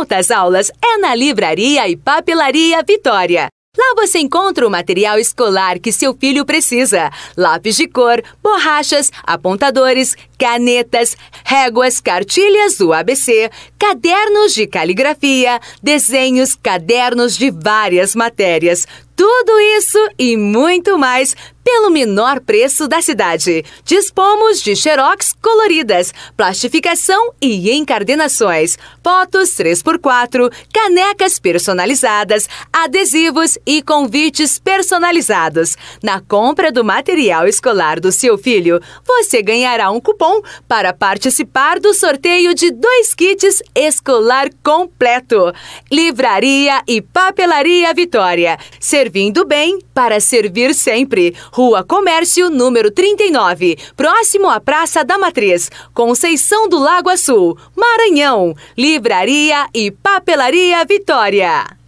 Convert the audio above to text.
Volta aulas é na Livraria e Papelaria Vitória. Lá você encontra o material escolar que seu filho precisa: lápis de cor, borrachas, apontadores, canetas, réguas, cartilhas do ABC, cadernos de caligrafia, desenhos, cadernos de várias matérias tudo isso e muito mais pelo menor preço da cidade. Dispomos de xerox coloridas, plastificação e encardenações, fotos 3x4, canecas personalizadas, adesivos e convites personalizados. Na compra do material escolar do seu filho, você ganhará um cupom para participar do sorteio de dois kits escolar completo. Livraria e Papelaria Vitória. Serviço Servindo bem para servir sempre. Rua Comércio, número 39, próximo à Praça da Matriz, Conceição do Lago Sul, Maranhão. Livraria e Papelaria Vitória.